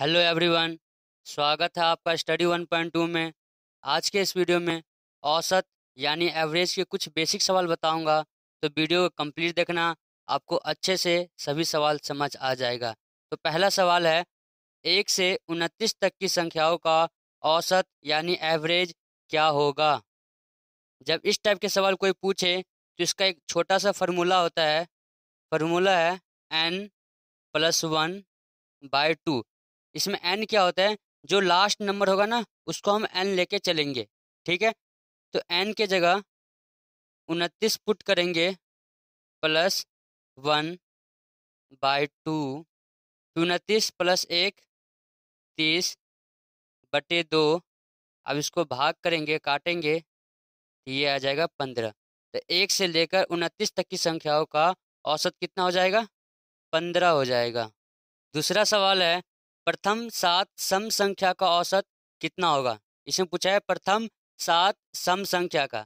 hello everyone स्वागत है आपका स्टडी 1.2 में आज के इस वीडियो में औसत यानी एवरेज के कुछ बेसिक सवाल बताऊंगा तो वीडियो को कंप्लीट देखना आपको अच्छे से सभी सवाल समझ आ जाएगा तो पहला सवाल है एक से उनतीस तक की संख्याओं का औसत यानी एवरेज क्या होगा जब इस टाइप के सवाल कोई पूछे तो इसका एक छोटा सा फार्मूला होता है फार्मूला है N plus one by two इसमें एन क्या होता है जो लास्ट नंबर होगा ना उसको हम एन लेके चलेंगे ठीक है तो एन के जगह उनतीस पुट करेंगे प्लस वन बाई टू उनतीस प्लस एक तीस बटे दो अब इसको भाग करेंगे काटेंगे तो ये आ जाएगा पंद्रह तो एक से लेकर उनतीस तक की संख्याओं का औसत कितना हो जाएगा पंद्रह हो जाएगा दूसरा सवाल है प्रथम सात सम संख्या का औसत कितना होगा इसमें पूछा है प्रथम सात सम संख्या का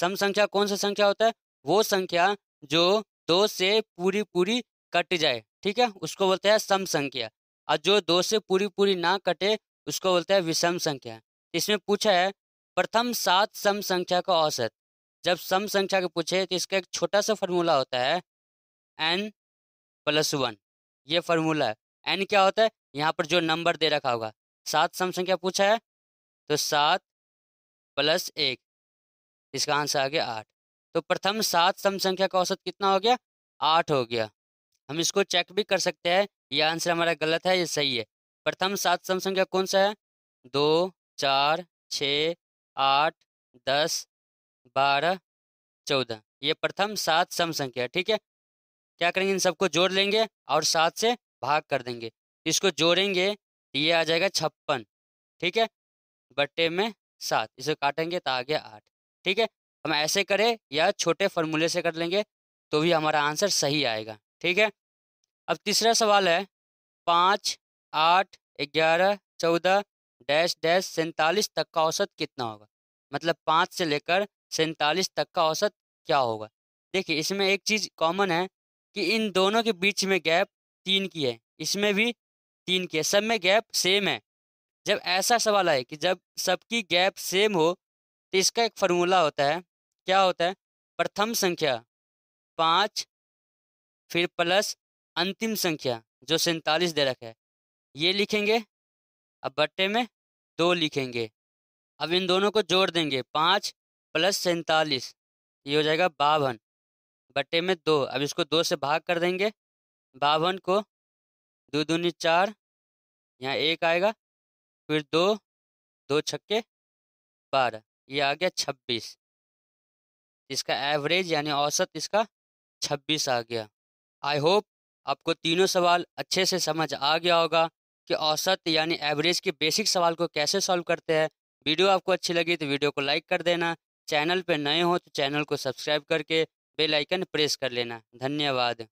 सम संख्या कौन सा संख्या होता है वो संख्या जो दो से पूरी पूरी कट जाए ठीक है उसको बोलते हैं सम संख्या और जो दो से पूरी पूरी ना कटे उसको बोलते हैं विषम संख्या इसमें पूछा है प्रथम सात सम संख्या का औसत जब सम संख्या के पूछे तो इसका एक छोटा सा फार्मूला होता है एन प्लस वन ये फॉर्मूला है एन क्या होता है यहाँ पर जो नंबर दे रखा होगा सात सम संख्या पूछा है तो सात प्लस एक इसका आंसर आ गया आठ तो प्रथम सात सम संख्या का औसत कितना हो गया आठ हो गया हम इसको चेक भी कर सकते हैं ये आंसर हमारा गलत है ये सही है प्रथम सात सम संख्या कौन सा है दो चार छ आठ दस बारह चौदह ये प्रथम सात सम संख्या ठीक है क्या करेंगे इन सबको जोड़ लेंगे और सात से भाग कर देंगे इसको जोड़ेंगे ये आ जाएगा छप्पन ठीक है बट्टे में सात इसे काटेंगे तो आ गया आठ ठीक है हम ऐसे करें या छोटे फॉर्मूले से कर लेंगे तो भी हमारा आंसर सही आएगा ठीक है अब तीसरा सवाल है पाँच आठ ग्यारह चौदह डैश डैश सैंतालीस तक का औसत कितना होगा मतलब पाँच से लेकर सैंतालीस तक का औसत क्या होगा देखिए इसमें एक चीज़ कॉमन है कि इन दोनों के बीच में गैप तीन की है इसमें भी तीन के सब में गैप सेम है जब ऐसा सवाल आए कि जब सबकी गैप सेम हो तो इसका एक फार्मूला होता है क्या होता है प्रथम संख्या पाँच फिर प्लस अंतिम संख्या जो सैंतालीस दे रखा है ये लिखेंगे अब बट्टे में दो लिखेंगे अब इन दोनों को जोड़ देंगे पाँच प्लस सैंतालीस ये हो जाएगा बावन बट्टे में दो अब इसको दो से भाग कर देंगे बावन को दो दूनी चार यहाँ एक आएगा फिर दो दो छक्के बारह ये आ गया छब्बीस इसका एवरेज यानी औसत इसका छब्बीस आ गया आई होप आपको तीनों सवाल अच्छे से समझ आ गया होगा कि औसत यानी एवरेज के बेसिक सवाल को कैसे सॉल्व करते हैं वीडियो आपको अच्छी लगी तो वीडियो को लाइक कर देना चैनल पर नए हो तो चैनल को सब्सक्राइब करके बेल आइकन प्रेस कर लेना धन्यवाद